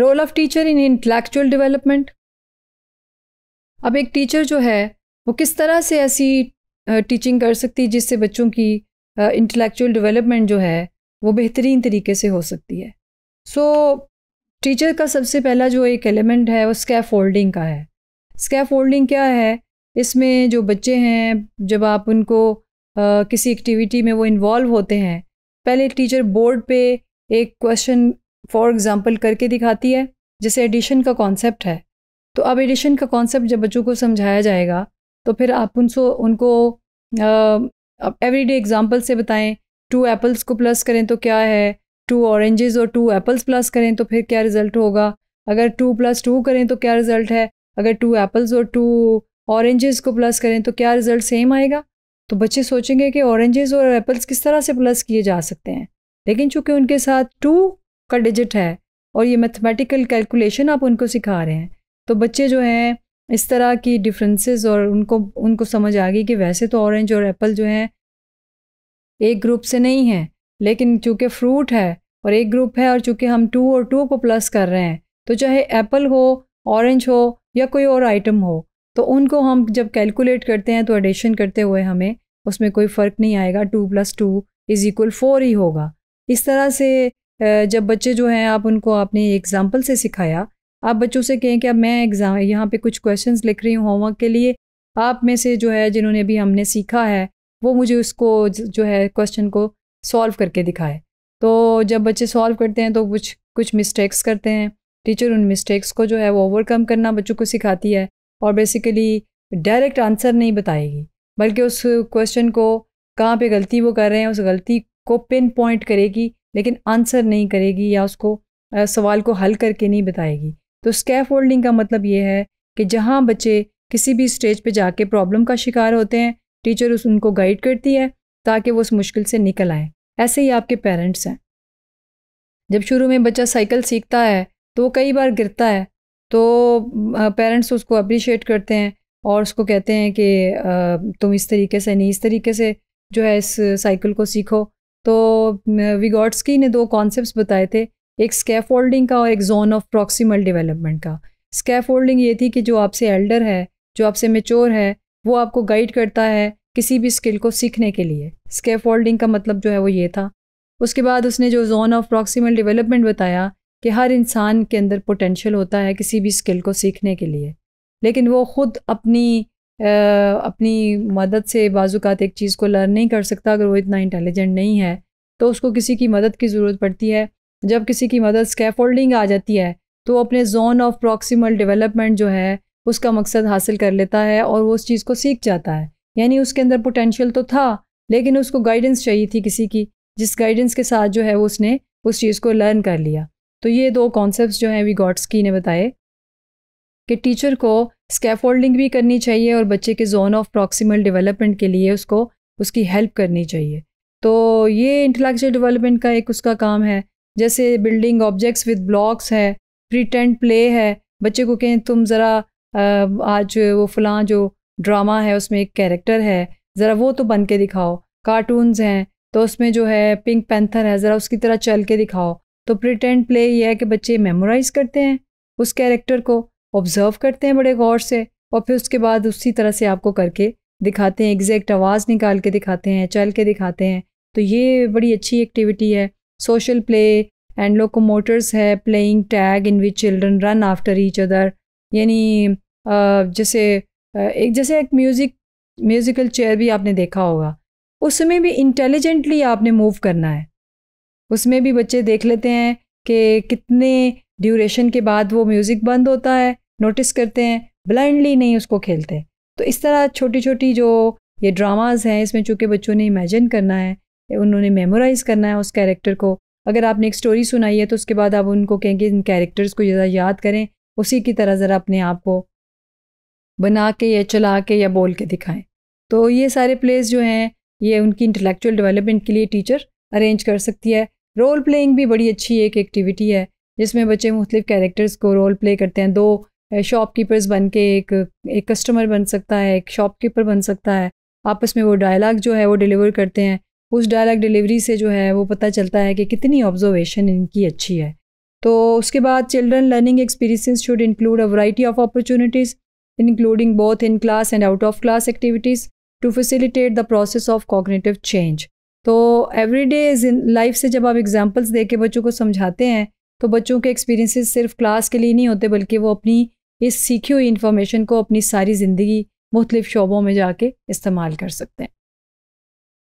role of teacher in intellectual development अब एक teacher जो है वो किस तरह से ऐसी टीचिंग कर सकती है जिससे बच्चों की इंटेलेक्चुअल डेवलपमेंट जो है वो बेहतरीन तरीके से हो सकती है सो so, टीचर का सबसे पहला जो एक एलिमेंट है वो स्कैफ होल्डिंग का है स्कैफ होल्डिंग क्या है इसमें जो बच्चे हैं जब आप उनको आ, किसी एक्टिविटी में वो इन्वॉल्व होते हैं पहले टीचर बोर्ड पे एक क्वेश्चन फॉर एग्ज़ाम्पल करके दिखाती है जैसे एडिशन का कॉन्सेप्ट है तो अब एडिशन का कॉन्सेप्ट जब बच्चों को समझाया जाएगा तो फिर आप उनसो उनको एवरी डे एग्ज़ाम्पल से बताएं टू एप्पल्स को प्लस करें तो क्या है टू ऑरेंजेस और टू एप्पल्स प्लस करें तो फिर क्या रिज़ल्ट होगा अगर टू प्लस टू करें तो क्या रिज़ल्ट है अगर टू एप्पल्स और टू ऑरेंजेस को प्लस करें तो क्या रिज़ल्ट सेम आएगा तो बच्चे सोचेंगे कि ऑरेंजेस और एप्पल्स किस तरह से प्लस किए जा सकते हैं लेकिन चूंकि उनके साथ टू का डिजिट है और ये मैथमेटिकल कैलकुलेशन आप उनको सिखा रहे हैं तो बच्चे जो हैं इस तरह की डिफरेंसेस और उनको उनको समझ आ गई कि वैसे तो ऑरेंज और एप्पल जो हैं एक ग्रुप से नहीं हैं लेकिन चूंकि फ्रूट है और एक ग्रुप है और चूंकि हम टू और टू को प्लस कर रहे हैं तो चाहे एप्पल हो ऑरेंज हो या कोई और आइटम हो तो उनको हम जब कैलकुलेट करते हैं तो एडिशन करते हुए हमें उसमें कोई फ़र्क नहीं आएगा two plus two is equal four ही होगा इस तरह से जब बच्चे जो हैं आप उनको आपने एग्ज़ाम्पल से सिखाया आप बच्चों से कहें कि अब मैं एग्ज़ाम यहाँ पे कुछ क्वेश्चंस लिख रही हूँ होमवर्क के लिए आप में से जो है जिन्होंने अभी हमने सीखा है वो मुझे उसको जो है क्वेश्चन को सॉल्व करके दिखाए तो जब बच्चे सॉल्व करते हैं तो कुछ कुछ मिस्टेक्स करते हैं टीचर उन मिस्टेक्स को जो है वो ओवरकम करना बच्चों को सिखाती है और बेसिकली डायरेक्ट आंसर नहीं बताएगी बल्कि उस क्वेश्चन को कहाँ पे गलती वो कर रहे हैं उस गलती को पिन पॉइंट करेगी लेकिन आंसर नहीं करेगी या उसको सवाल को हल करके नहीं बताएगी तो स्कैफ होल्डिंग का मतलब ये है कि जहाँ बच्चे किसी भी स्टेज पे जाके प्रॉब्लम का शिकार होते हैं टीचर उस उनको गाइड करती है ताकि वो उस मुश्किल से निकल आए ऐसे ही आपके पेरेंट्स हैं जब शुरू में बच्चा साइकिल सीखता है तो वो कई बार गिरता है तो पेरेंट्स उसको अप्रिशिएट करते हैं और उसको कहते हैं कि तुम इस तरीके से नहीं इस तरीके से जो है इस साइकिल को सीखो तो विगॉट्सकी ने दो कॉन्सेप्ट बताए थे एक स्कैफोल्डिंग का और एक जोन ऑफ प्रॉक्सिमल डेवलपमेंट का स्कैफोल्डिंग ये थी कि जो आपसे एल्डर है जो आपसे मेच्योर है वो आपको गाइड करता है किसी भी स्किल को सीखने के लिए होल्डिंग का मतलब जो है वो ये था उसके बाद उसने जो जोन ऑफ प्रॉक्सिमल डेवलपमेंट बताया कि हर इंसान के अंदर पोटेंशियल होता है किसी भी स्किल को सीखने के लिए लेकिन वो ख़ुद अपनी अपनी मदद से बाजूकात एक चीज़ को लर्न नहीं कर सकता अगर वो इतना इंटेलिजेंट नहीं है तो उसको किसी की मदद की ज़रूरत पड़ती है जब किसी की मदद स्कैफोल्डिंग आ जाती है तो अपने जोन ऑफ प्रॉक्सिमल डेवलपमेंट जो है उसका मकसद हासिल कर लेता है और वो उस चीज़ को सीख जाता है यानी उसके अंदर पोटेंशियल तो था लेकिन उसको गाइडेंस चाहिए थी किसी की जिस गाइडेंस के साथ जो है वो उसने उस चीज़ को लर्न कर लिया तो ये दो कॉन्सेप्ट जो हैं वी गॉड्स की ने बताए कि टीचर को स्कैफोल्डिंग भी करनी चाहिए और बच्चे के जोन ऑफ प्रॉक्सिमल डेवलपमेंट के लिए उसको उसकी हेल्प करनी चाहिए तो ये इंटेलेक्चुअल डेवलपमेंट का एक उसका काम है जैसे बिल्डिंग ऑब्जेक्ट्स विद ब्लॉक्स है प्रीटेंट प्ले है बच्चे को कहें तुम ज़रा आज वो फलां जो ड्रामा है उसमें एक कैरेक्टर है ज़रा वो तो बन के दिखाओ कार्टून्स हैं तो उसमें जो है पिंक पैंथर है ज़रा उसकी तरह चल के दिखाओ तो प्रिटेंट प्ले ये है कि बच्चे मेमोराइज करते हैं उस कैरेक्टर को ऑब्ज़र्व करते हैं बड़े गौर से और फिर उसके बाद उसी तरह से आपको करके दिखाते हैं एग्जैक्ट आवाज़ निकाल के दिखाते हैं चल के दिखाते हैं तो ये बड़ी अच्छी एक्टिविटी है सोशल प्ले एंड लोकोमोटर्स है playing tag in which children run after each other यानी जैसे एक जैसे एक म्यूज़िक म्यूज़िकल चेयर भी आपने देखा होगा उसमें भी इंटेलिजेंटली आपने मूव करना है उसमें भी बच्चे देख लेते हैं कि कितने ड्यूरेशन के बाद वो म्यूज़िक बंद होता है नोटिस करते हैं ब्लाइंडली नहीं उसको खेलते तो इस तरह छोटी छोटी जो ये ड्रामाज हैं इसमें चूँकि बच्चों ने इमेजिन करना है उन्होंने मेमोराइज़ करना है उस कैरेक्टर को अगर आपने एक स्टोरी सुनाई है तो उसके बाद आप उनको कहेंगे इन कैरेक्टर्स को ज़रा याद करें उसी की तरह ज़रा अपने आप को बना के या चला के या बोल के दिखाएं तो ये सारे प्लेस जो हैं ये उनकी इंटेलेक्चुअल डेवलपमेंट के लिए टीचर अरेंज कर सकती है रोल प्लेइंग भी बड़ी अच्छी एक एक्टिविटी है जिसमें बच्चे मुख्तलिफ कैरेक्टर्स को रोल प्ले करते हैं दो शॉपकीपर्स बन के एक एक कस्टमर बन सकता है एक शॉपकीपर बन सकता है आपस में वो डायलॉग जो है वो डिलीवर करते हैं उस डायलॉग डिलीवरी से जो है वो पता चलता है कि कितनी ऑब्जर्वेशन इनकी अच्छी है तो उसके बाद children learning experiences should include a variety of opportunities including both in class and out of class activities to facilitate the process of cognitive change तो एवरीडे लाइफ से जब आप एग्जाम्पल्स दे के बच्चों को समझाते हैं तो बच्चों के एक्सपीरियंसिस सिर्फ क्लास के लिए नहीं होते बल्कि वो अपनी इस सीखी हुई इन्फॉर्मेशन को अपनी सारी ज़िंदगी मुख्तलिफ शोबों में जाके इस्तेमाल कर सकते हैं